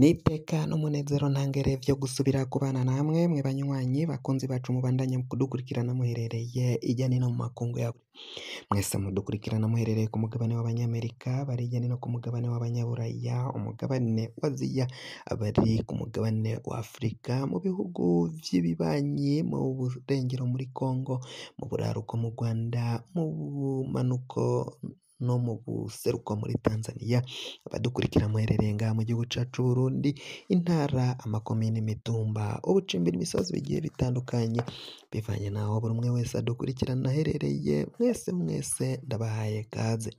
Ni peka n'umunezero ntangere byo gusubira kubana namwe mwe banywanyi bakunzi bacu mubandanye kudukurikirana muherereye ijya n'ino mu makungu yawe mwese mudukurikirana muherereye ku mugabane w'abanyamerika bari ijya no ku mugabane w'abanyaburaya umugabane w'aziya abari ku mugabane wa Afurika mu bihugu by'ibibanyi mu burengero muri congo mu buraruko mu rwanda mu bumanuko no mu buseruko muri Tanzania abadukurikira muherereye ngaha mu gihugu cyacu Burundi intara amakomine imitumba ubucimbira imisozi bigiye bitandukanye bivanye n'aho buri umwe wese adukurikirana aherereye mwese mwese ndabahaye kaze.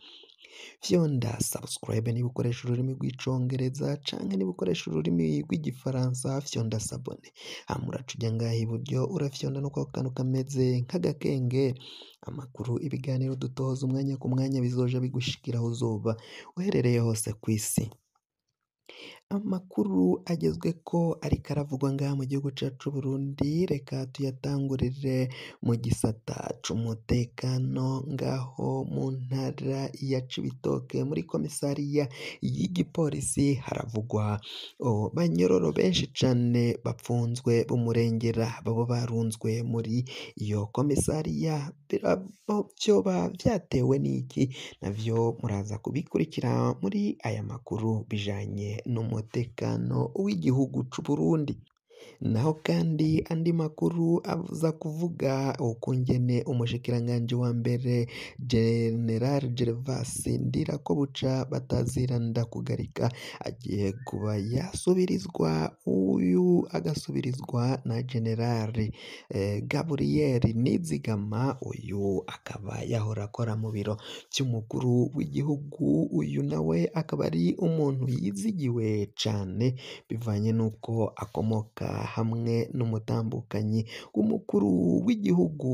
Fyonda subscribe niba ukoresha ururimi rw'icongereza canke niba ukoresha ururimi rw'igifaransa fyonda sabone hama ah, uraca ngaha iburyo urafyonda no kwa kantu kameze nk'agakengeri amakuru ibiganiro dutoza umwanya ku mwanya bizoja bigushikira aho uzoba uherereye hose isi Amakuru agezweko ariko aravugwa ngaha mu gihugu cyacu c'Uburundi reka tuyatangurire mu gisata c'umutekano ngaho mu ntara ya Cibitoke muri komisariya y'igipolisi haravugwa banyororo benshi cane bapfunzwe b'umurengera babo barunzwe muri iyo komisariya vyoba byatewe n'iki navyo muraza kubikurikira muri aya makuru bijanye n'umu umutekano w'igihugu cy'u Burundi naho kandi andi makuru aza kuvuga ukungene umushikiranganji wa mbere General ndira Gervas Ndirakobuca bataziranda kugarika agiye kuba yasubirizwa uyu agasubirizwa na generali eh, gaburiyeri nizigama uyu akaba yahora akora mu biro by'umukuru w'igihugu uyu nawe akaba ari umuntu yizigiwe cyane bivanye n'uko akomoka hamwe n'umutambukanyi w'umukuru w'igihugu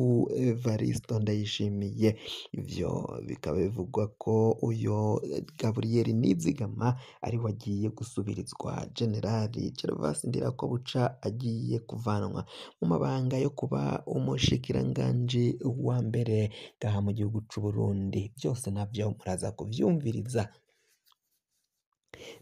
Evaristo Ndayishimiye ibyo bikaba bivugwa ko uyu eh, gaburiyeri nizigama ari wagiye gusubirizwa generali Gervase Ndirakobwa buca agiye kuvanwa mu mabanga yo kuba umushikiranganji wa mbere ngaha mu gihugu c'u Burundi byose nabyo muraza kubyumviriza.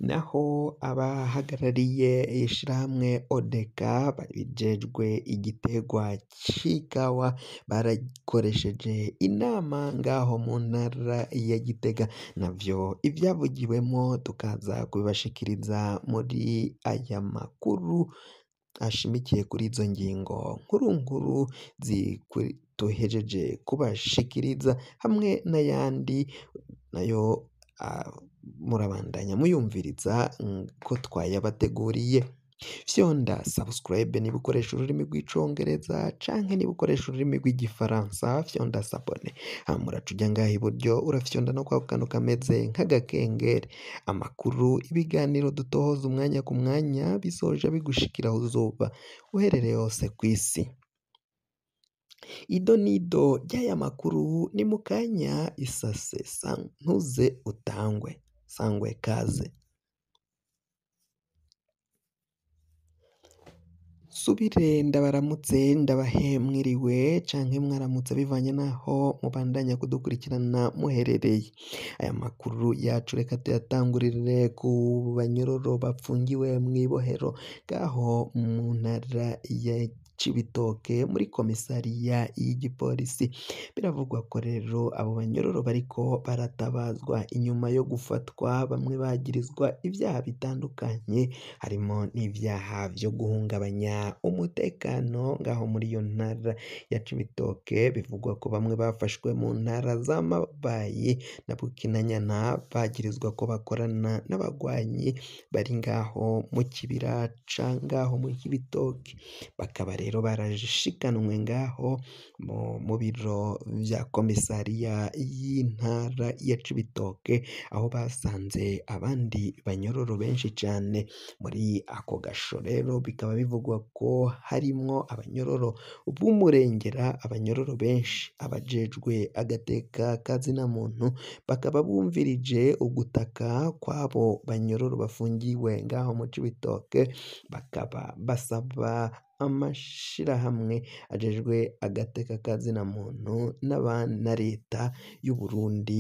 naho abahagarariye ishyirahamwe odeka bijejwe igitegwa cy'ikawa barakoresheje inama ngaho mu ntara ya Gitega nabyo ibyavugiwemo tukaza kubibashikiriza muri aya makuru ashimikiye kuri izo ngingo nkuru nkuru duhejeje kubashikiriza hamwe n'ayandi nayo. Ah, murabandanya muyumviriza mm, ko twayabateguriye fyonda sabusikarayibe niba ukoresha ururimi rw'icyongereza canke niba ukoresha ururimi rw'igifaransa fyonda sabone ah, muraca ujya ngaha iburyo urafyonda no kwa kantu kameze nk'agakengeri amakuru ibiganiro dutohoza umwanya ku mwanya bisoje bigushikiraho izuba uherereye hose ku isi ido n'ido ry'aya makuru ni mu kanya isase santuze utangwe sangwe kaze subire ndabaramutse ndabahe mwiriwe canke mwaramutse bivanye n'aho mubandanya kudukurikirana muherereye aya makuru yacu reka tuyatangurire ku banyororo bapfungiwe mw'ibohero ngaho mu ntara ya Cibitoke muri komisariya y'igipolisi, biravugwa ko rero abo banyororo bariko baratabazwa inyuma yo gufatwa bamwe bagirizwa ibyaha bitandukanye, harimo n'ibyaha byo guhungabanya umutekano ngaho muri iyo ntara ya Cibitoke, bivugwa ko bamwe bafashwe mu ntara za Mabayi na Bukinanyana bagirizwa ko bakorana n'abagwanyi bari ngaho mu kibira ca ngaho mu Cibitoke, bakaba rero rero barashikanwe ngaho mu biro bya komisariya y'intara ya Cibitoke aho basanze abandi banyororo benshi cyane, muri ako gasho rero bikaba bivugwa ko harimwo abanyororo b'umurengera, abanyororo benshi, abajejwe agateka ka zina muntu bakaba bumvirije ugutaka kw'abo banyororo bafungiwe ngaho mu Cibitoke, bakaba basaba amashyirahamwe ajejwe agateka kazina muntu na leta y'u Burundi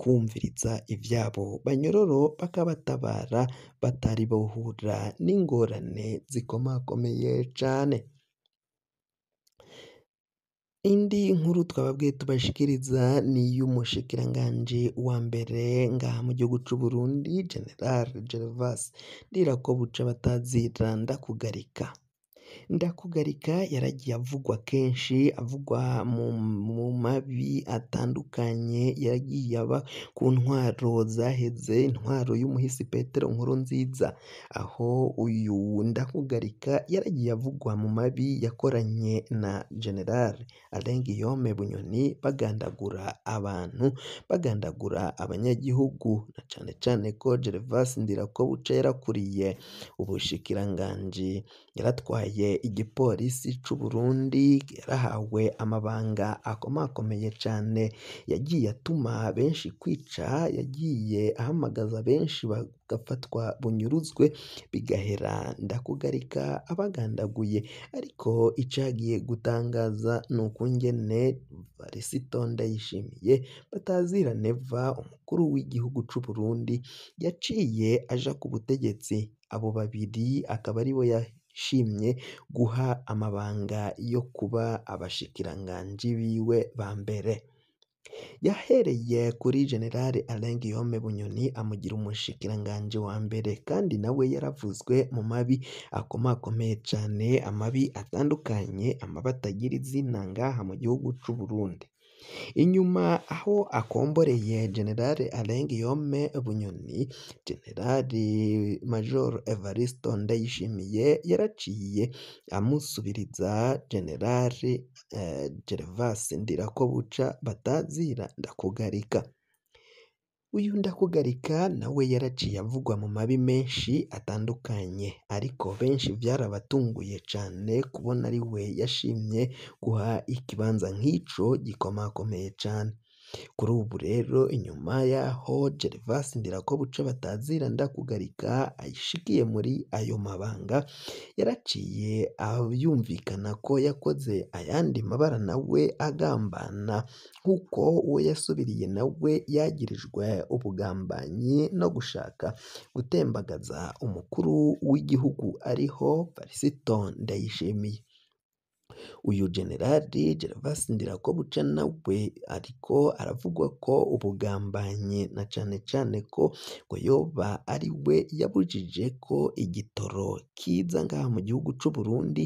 kumviriza ibyabo banyororo bakabatabara batari bohura n'ingorane zikomakomeye cane indi nkuru twababwiye tubashikiriza ni iy'umushikiranganji wa mbere ngaha mu gihugu c'u Burundi General ko buca batazira ndakugarika Ndakugarika yaragiye avugwa kenshi, avugwa mu mabi atandukanye, yaragiye aba ku ntwaro zaheze, intwaro y'umuhisi Petero nkuru nziza aho uyu Ndakugarika yaragiye avugwa mu mabi yakoranye na General Alain Guillaume Bunyoni, bagandagura abantu, bagandagura abanyagihugu, na cyane cyane ko Gervase Ndirakobuca yarakuriye ubushikiranganji, yaratwaye yabwiye igipolisi cy'u Burundi yarahawe amabanga akomakomeye cyane yagiye atuma benshi kwica, yagiye ahamagaza benshi bagafatwa bunyuruzwe bigahera ndakugarika abagandaguye, ariko icagiye gutangaza ni ukungene yishimiye Batazira Neva umukuru w'igihugu cy'u Burundi yaciye aja ku butegetsi, abo babiri akaba aribo ya bishimye guha amabanga yo kuba abashikiranganji biwe ba mbere yahereye kuri General Alain Guillaume Bunyoni amugira umushikiranganji wa mbere kandi nawe yaravuzwe mu mabi akomakomeye cane amabi atandukanye amabi atagira izina ngaha mu gihugu c'u Burundi inyuma aho akomboreye generale Alengiyome Bunyoni, generali Major Evaristo Ndayishimiye yaraciye amusubiriza generale eh, Gervase Ndirakobuca batazira ndakugarika. uyu Ndakugarika nawe yaraciye avugwa mu mabi menshi atandukanye ariko benshi byarabatunguye cane kubona ari we yashimye guha ikibanza nk'ico gikomakomeye cane kuri ubu rero inyuma y'aho Gervas Ndirakobuca batazira ndakugarika ashikiye muri ayo mabanga yaraciye yumvikana ko yakoze ayandi mabara nawe agambana nk'uko uwo yasubiriye nawe yagirijwe ubugambanyi no gushaka gutembagaza umukuru w'igihugu ariho Felisito Ndayishimiye uyu Jenerali Gervas Ndirakobuca nawe ariko aravugwa ko ubugambanyi na cane cane ko ngo yoba ari we yabujije ko igitoro kiza ngaha mu gihugu c'u Burundi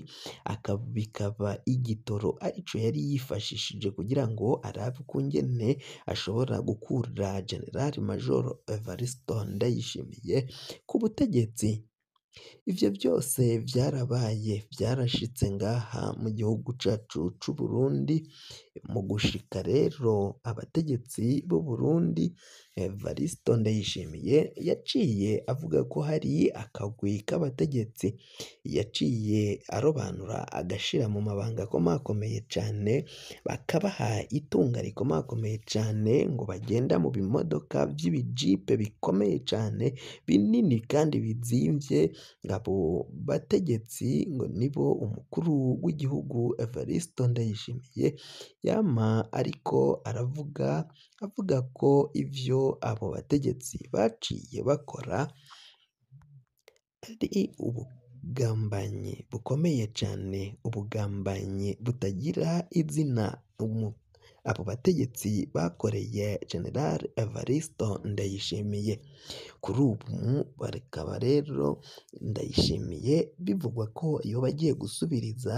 bikaba igitoro arico yari yifashishije kugira ngo arabe ukungene ashobora gukura Jenerali Majoro Evaristo Ndayishimiye ku butegetsi. Ibyo byose byarabaye byarashitse ngaha mu gihugu cyacu cy'u Mu gushika rero abategetsi b'u Burundi Evaristo Ndayishimiye yaciye avuga ko hari akagwi k'abategetsi yaciye arobanura agashira mu mabanga akomakomeye cane bakabaha itunga rikomakomeye cyane ngo bagenda mu bimodoka byibijipe bikomeye cyane binini kandi bizimvye abo bategetsi ngo nibo umukuru w'igihugu Evaristo Ndayishimiye ya Mutarama ariko aravuga avuga ko ibyo abo bategetsi baciye bakora ari ubugambanyi bukomeye cyane, ubugambanyi butagira izina, abo bategetsi bakoreye General Evaristo Ndayishimiye, kuri ubu bakaba rero Ndayishimiye bivugwa ko iyo bagiye gusubiriza.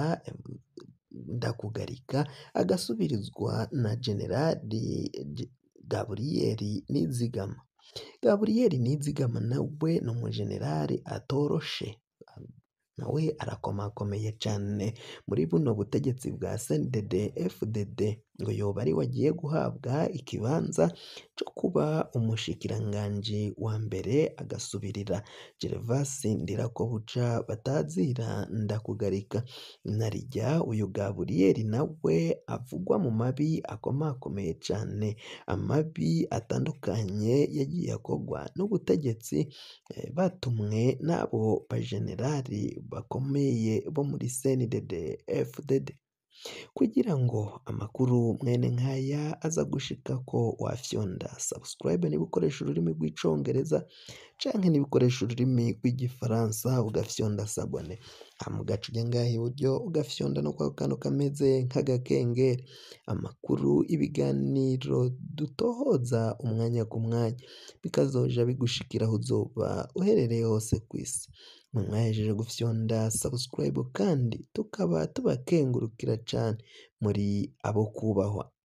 Ndakugarika agasubirizwa na Jenerali Gaburiyeri Nizigama. Gaburiyeri Nizigama nawe ni umujenerali atoroshe, nawe arakomakomeye cyane muri buno butegetsi bwa sendede efudede. ngo yoba ariwe agiye guhabwa ikibanza cyo kuba umushikiranganji wa mbere agasubirira Gervase Ndirakobuca batazira ndakugarika narijya uyu Gaburiyeri nawe avugwa mu mabi akomakomeye cyane amabi atandukanye yagiye akogwa n'ubutegetsi eh, batumwe n'abo bajenerali bakomeye bo muri CNDD-FDD kugira ngo amakuru mwene nk'aya aza gushika ko wafyonda subscribe niba ukoresha ururimi rw’icyongereza canke n'ibikoresha ururimi rw'igifaransa ugafyonda sabone hama ugaca urya iburyo ugafyonda no kwa kantu kameze nk'agakengeri amakuru ibiganiro dutohoza umwanya ku mwanya bikazoja bigushikira aho uzoba uherereye hose kw'isi mwamwahejeje gufyonda subscribe kandi tukaba tubakengurukira cane muri abo kubahwa